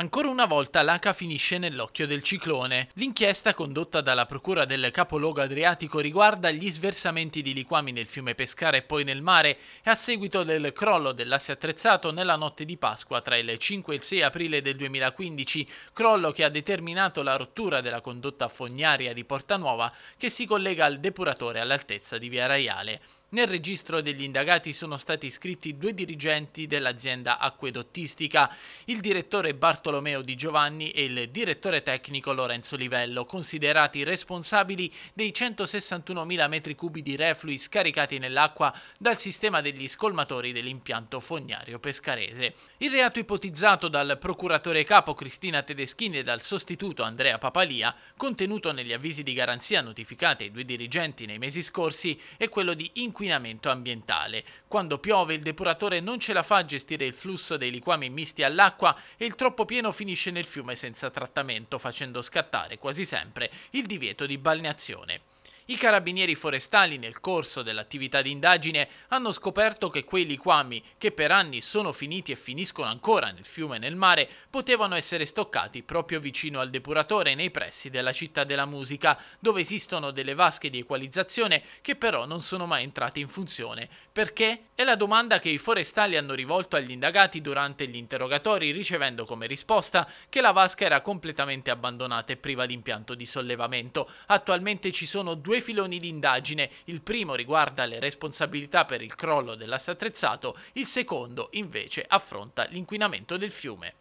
Ancora una volta l'ACA finisce nell'occhio del ciclone. L'inchiesta condotta dalla Procura del capoluogo adriatico riguarda gli sversamenti di liquami nel fiume Pescara e poi nel mare e a seguito del crollo dell'asse attrezzato nella notte di Pasqua tra il 5 e il 6 aprile del 2015, crollo che ha determinato la rottura della condotta fognaria di Porta Nuova che si collega al depuratore all'altezza di Via Raiale. Nel registro degli indagati sono stati iscritti due dirigenti dell'azienda acquedottistica, il direttore Bartolomeo Di Giovanni e il direttore tecnico Lorenzo Livello, considerati responsabili dei 161.000 metri cubi di reflui scaricati nell'acqua dal sistema degli scolmatori dell'impianto fognario pescarese. Il reato ipotizzato dal procuratore capo Cristina Tedeschini e dal sostituto Andrea Papalia, contenuto negli avvisi di garanzia notificati ai due dirigenti nei mesi scorsi, è quello di inquinamento inquinamento ambientale. Quando piove il depuratore non ce la fa a gestire il flusso dei liquami misti all'acqua e il troppo pieno finisce nel fiume senza trattamento, facendo scattare quasi sempre il divieto di balneazione. I carabinieri forestali nel corso dell'attività di indagine hanno scoperto che quei liquami, che per anni sono finiti e finiscono ancora nel fiume e nel mare, potevano essere stoccati proprio vicino al depuratore nei pressi della città della musica, dove esistono delle vasche di equalizzazione che però non sono mai entrate in funzione. Perché? È la domanda che i forestali hanno rivolto agli indagati durante gli interrogatori, ricevendo come risposta che la vasca era completamente abbandonata e priva di impianto di sollevamento. Attualmente ci sono due filoni di indagine, il primo riguarda le responsabilità per il crollo dell'asse attrezzato, il secondo invece affronta l'inquinamento del fiume.